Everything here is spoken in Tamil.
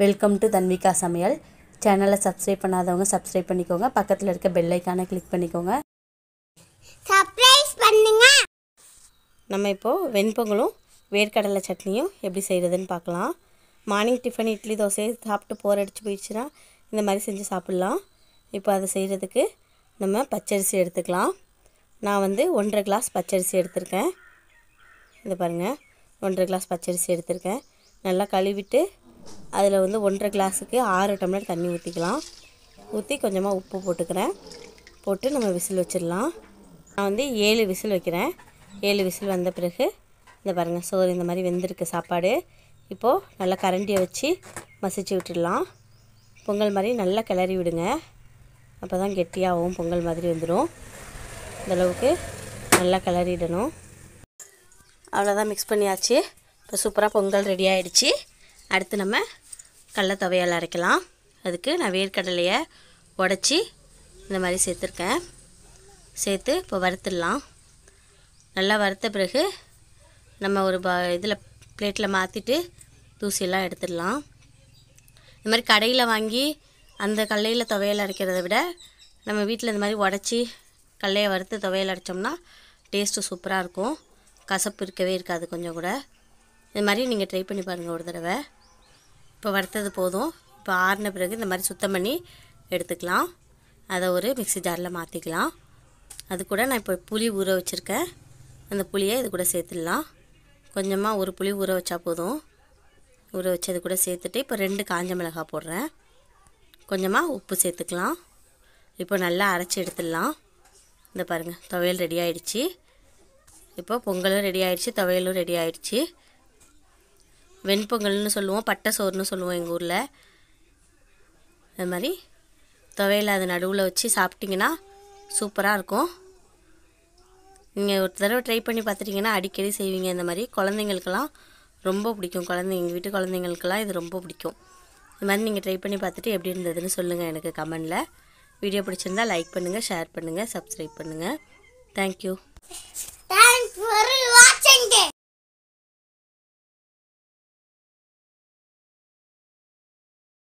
வெல்கம் டு தன்விகா சமையல் சேனலை சப்ஸ்கிரைப் பண்ணாதவங்க சப்ஸ்கிரைப் பண்ணிக்கோங்க பக்கத்தில் இருக்க பெல்லைக்கான கிளிக் பண்ணிக்கோங்க நம்ம இப்போது வெண்பொங்கலும் வேர்க்கடலை சட்னியும் எப்படி செய்கிறதுன்னு பார்க்கலாம் மார்னிங் டிஃபன் இட்லி தோசை சாப்பிட்டு போர் அடித்து போயிடுச்சுன்னா இந்த மாதிரி செஞ்சு சாப்பிட்லாம் இப்போ அதை செய்கிறதுக்கு நம்ம பச்சரிசி எடுத்துக்கலாம் நான் வந்து ஒன்றரை கிளாஸ் பச்சரிசி எடுத்திருக்கேன் இதை பாருங்கள் ஒன்றரை கிளாஸ் பச்சரிசி எடுத்திருக்கேன் நல்லா கழுவிட்டு அதில் வந்து ஒன்றரை கிளாஸுக்கு ஆறு டம்ளர் தண்ணி ஊற்றிக்கலாம் ஊற்றி கொஞ்சமாக உப்பு போட்டுக்கிறேன் போட்டு நம்ம விசில் வச்சிடலாம் நான் வந்து ஏழு விசில் வைக்கிறேன் ஏழு விசில் வந்த பிறகு இந்த பாருங்கள் சோறு இந்த மாதிரி வெந்திருக்கு சாப்பாடு இப்போது நல்லா கரண்டியை வச்சு மசிச்சு விட்டுடலாம் பொங்கல் மாதிரி நல்லா கிளறி விடுங்க அப்போ தான் கெட்டியாகவும் பொங்கல் மாதிரி வந்துடும் இந்தளவுக்கு நல்லா கிளறிடணும் அவ்வளோதான் மிக்ஸ் பண்ணியாச்சு இப்போ சூப்பராக பொங்கல் ரெடி ஆகிடுச்சி அடுத்து நம்ம கடல துவையல் அரைக்கலாம் அதுக்கு நான் வேர்க்கடலையை உடச்சி இந்த மாதிரி சேர்த்துருக்கேன் சேர்த்து இப்போ வறுத்துடலாம் நல்லா வறுத்த பிறகு நம்ம ஒரு ப இதில் பிளேட்டில் மாற்றிட்டு தூசியெல்லாம் எடுத்துடலாம் இந்த மாதிரி கடையில் வாங்கி அந்த கல்லையில் துவையல் அரைக்கிறத விட நம்ம வீட்டில் இந்த மாதிரி உடச்சி கல்லையை வறுத்து துவையல் அரைச்சோம்னா டேஸ்ட்டு சூப்பராக இருக்கும் கசப்பு இருக்கவே இருக்காது கொஞ்சம் கூட இது மாதிரி நீங்கள் ட்ரை பண்ணி பாருங்கள் ஒரு தடவை இப்போ வறுத்தது போதும் இப்போ ஆறின பிறகு இந்த மாதிரி சுத்தம் பண்ணி எடுத்துக்கலாம் அதை ஒரு மிக்சி ஜாரில் மாற்றிக்கலாம் அது கூட நான் இப்போ புளி ஊற வச்சுருக்கேன் அந்த புளியை இது கூட சேர்த்துடலாம் கொஞ்சமாக ஒரு புளி ஊற வச்சா போதும் ஊற அது கூட சேர்த்துட்டு இப்போ ரெண்டு காஞ்ச மிளகாய் போடுறேன் கொஞ்சமாக உப்பு சேர்த்துக்கலாம் இப்போ நல்லா அரைச்சி எடுத்துடலாம் இந்த பாருங்கள் துவையல் ரெடி ஆகிடுச்சி இப்போ பொங்கலும் ரெடி ஆகிடுச்சி துவையலும் ரெடி ஆகிடுச்சி வெண்பொங்கல்னு சொல்லுவோம் பட்டை சோறுன்னு சொல்லுவோம் எங்கள் ஊரில் அது மாதிரி துவையில் அது நடுவில் வச்சு சாப்பிட்டிங்கன்னா சூப்பராக இருக்கும் நீங்கள் ஒரு தடவை ட்ரை பண்ணி பார்த்துட்டிங்கன்னா அடிக்கடி செய்வீங்க இந்த மாதிரி குழந்தைங்களுக்கெல்லாம் ரொம்ப பிடிக்கும் குழந்தைங்க எங்கள் வீட்டு குழந்தைங்களுக்கெல்லாம் இது ரொம்ப பிடிக்கும் இது மாதிரி நீங்கள் ட்ரை பண்ணி பார்த்துட்டு எப்படி இருந்ததுன்னு சொல்லுங்கள் எனக்கு கமெண்டில் வீடியோ பிடிச்சிருந்தா லைக் பண்ணுங்கள் ஷேர் பண்ணுங்கள் சப்ஸ்கிரைப் பண்ணுங்கள் தேங்க்யூ